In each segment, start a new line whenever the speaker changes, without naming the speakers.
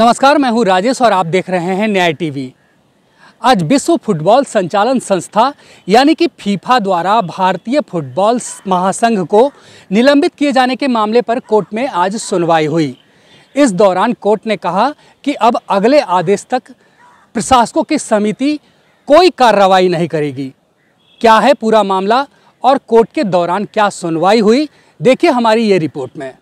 नमस्कार मैं हूं
राजेश और आप देख रहे हैं न्याय टीवी आज विश्व फुटबॉल संचालन संस्था यानी कि फीफा द्वारा भारतीय फुटबॉल महासंघ को निलंबित किए जाने के मामले पर कोर्ट में आज सुनवाई हुई इस दौरान कोर्ट ने कहा कि अब अगले आदेश तक प्रशासकों की समिति कोई कार्रवाई नहीं करेगी क्या है पूरा मामला और कोर्ट के दौरान क्या सुनवाई हुई देखिए हमारी ये
रिपोर्ट में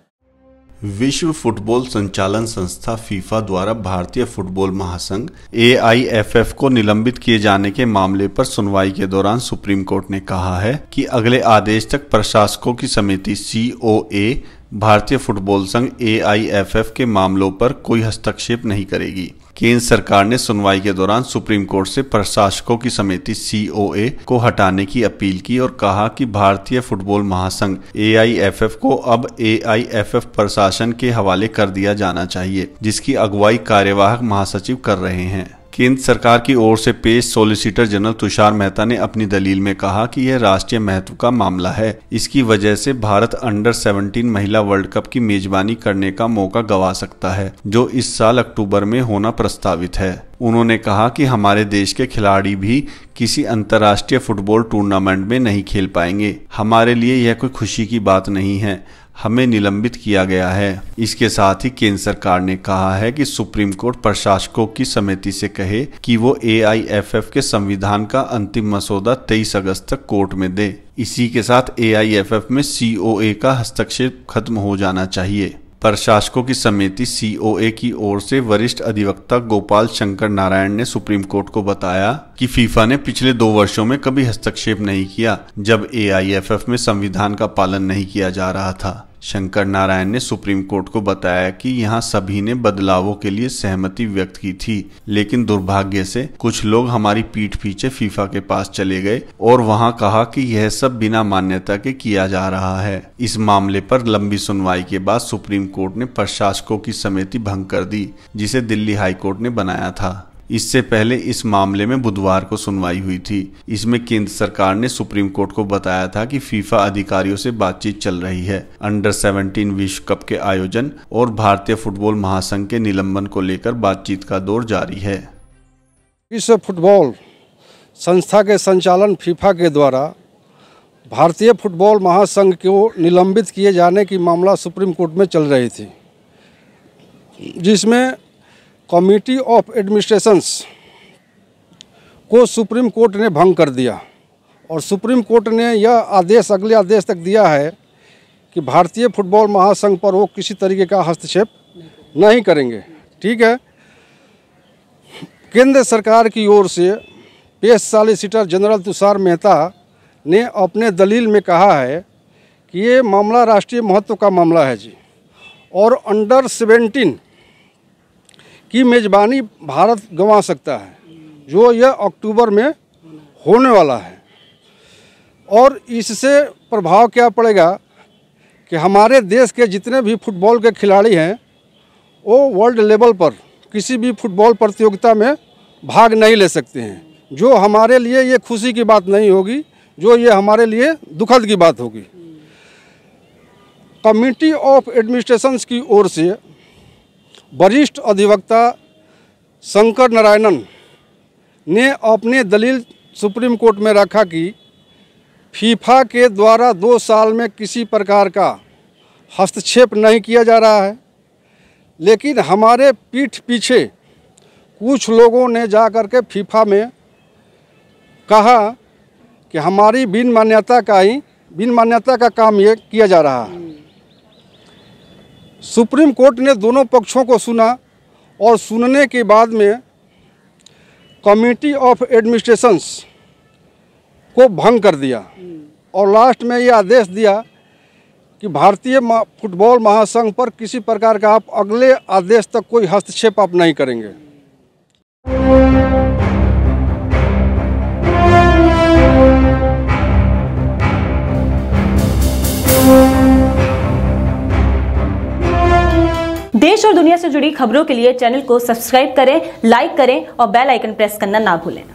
विश्व फुटबॉल संचालन संस्था फीफा द्वारा भारतीय फुटबॉल महासंघ एआईएफएफ को निलंबित किए जाने के मामले पर सुनवाई के दौरान सुप्रीम कोर्ट ने कहा है कि अगले आदेश तक प्रशासकों की समिति सीओए भारतीय फुटबॉल संघ एआईएफएफ के मामलों पर कोई हस्तक्षेप नहीं करेगी केंद्र सरकार ने सुनवाई के दौरान सुप्रीम कोर्ट से प्रशासकों की समिति सीओए को हटाने की अपील की और कहा कि भारतीय फुटबॉल महासंघ एआईएफएफ को अब एआईएफएफ प्रशासन के हवाले कर दिया जाना चाहिए जिसकी अगुवाई कार्यवाहक महासचिव कर रहे हैं केंद्र सरकार की ओर से पेश सॉलिसिटर जनरल तुषार मेहता ने अपनी दलील में कहा कि यह राष्ट्रीय महत्व का मामला है इसकी वजह से भारत अंडर 17 महिला वर्ल्ड कप की मेजबानी करने का मौका गवा सकता है जो इस साल अक्टूबर में होना प्रस्तावित है उन्होंने कहा कि हमारे देश के खिलाड़ी भी किसी अंतर्राष्ट्रीय फुटबॉल टूर्नामेंट में नहीं खेल पाएंगे हमारे लिए यह कोई खुशी की बात नहीं है हमें निलंबित किया गया है इसके साथ ही केंद्र सरकार ने कहा है कि सुप्रीम कोर्ट प्रशासकों की समिति से कहे कि वो एआईएफएफ के संविधान का अंतिम मसौदा 23 अगस्त तक कोर्ट में दे इसी के साथ एआईएफएफ में सीओए का हस्तक्षेप खत्म हो जाना चाहिए प्रशासकों की समिति सीओए की ओर से वरिष्ठ अधिवक्ता गोपाल शंकर नारायण ने सुप्रीम कोर्ट को बताया कि फीफा ने पिछले दो वर्षों में कभी हस्तक्षेप नहीं किया जब एआईएफएफ में संविधान का पालन नहीं किया जा रहा था शंकर नारायण ने सुप्रीम कोर्ट को बताया कि यहाँ सभी ने बदलावों के लिए सहमति व्यक्त की थी लेकिन दुर्भाग्य से कुछ लोग हमारी पीठ पीछे फीफा के पास चले गए और वहाँ कहा कि यह सब बिना मान्यता के किया जा रहा है इस मामले पर लंबी सुनवाई के बाद सुप्रीम कोर्ट ने प्रशासकों की समिति भंग कर दी जिसे दिल्ली हाईकोर्ट ने बनाया था इससे पहले इस मामले में बुधवार को सुनवाई हुई थी इसमें केंद्र सरकार ने सुप्रीम कोर्ट को बताया था कि फीफा अधिकारियों से बातचीत चल रही है अंडर 17 विश्व कप के आयोजन और भारतीय फुटबॉल महासंघ के निलंबन को लेकर बातचीत का दौर जारी है
विश्व फुटबॉल संस्था के संचालन फीफा के द्वारा भारतीय फुटबॉल महासंघ को निलंबित किए जाने की मामला सुप्रीम कोर्ट में चल रही थी जिसमें कमेटी ऑफ एडमिनिस्ट्रेशंस को सुप्रीम कोर्ट ने भंग कर दिया और सुप्रीम कोर्ट ने यह आदेश अगले आदेश तक दिया है कि भारतीय फुटबॉल महासंघ पर वो किसी तरीके का हस्तक्षेप नहीं करेंगे ठीक है केंद्र सरकार की ओर से पेश सॉलिसिटर जनरल तुषार मेहता ने अपने दलील में कहा है कि ये मामला राष्ट्रीय महत्व का मामला है जी और अंडर सेवेंटीन की मेज़बानी भारत गंवा सकता है जो यह अक्टूबर में होने वाला है और इससे प्रभाव क्या पड़ेगा कि हमारे देश के जितने भी फुटबॉल के खिलाड़ी हैं वो वर्ल्ड लेवल पर किसी भी फुटबॉल प्रतियोगिता में भाग नहीं ले सकते हैं जो हमारे लिए ये खुशी की बात नहीं होगी जो ये हमारे लिए दुखद की बात होगी कमिटी ऑफ एडमिनिस्ट्रेशंस की ओर से वरिष्ठ अधिवक्ता शंकर नारायणन ने अपने दलील सुप्रीम कोर्ट में रखा कि फीफा के द्वारा दो साल में किसी प्रकार का हस्तक्षेप नहीं किया जा रहा है लेकिन हमारे पीठ पीछे कुछ लोगों ने जा कर के फीफा में कहा कि हमारी बिन मान्यता का ही बिन मान्यता का काम ये किया जा रहा है सुप्रीम कोर्ट ने दोनों पक्षों को सुना और सुनने के बाद में कमेटी ऑफ एडमिनिस्ट्रेशंस को भंग कर दिया और लास्ट में ये आदेश दिया कि भारतीय फुटबॉल महासंघ पर किसी प्रकार का आप अगले आदेश तक कोई हस्तक्षेप आप नहीं करेंगे देश और दुनिया से जुड़ी खबरों के लिए चैनल को सब्सक्राइब करें लाइक करें और बेल आइकन प्रेस करना ना भूलें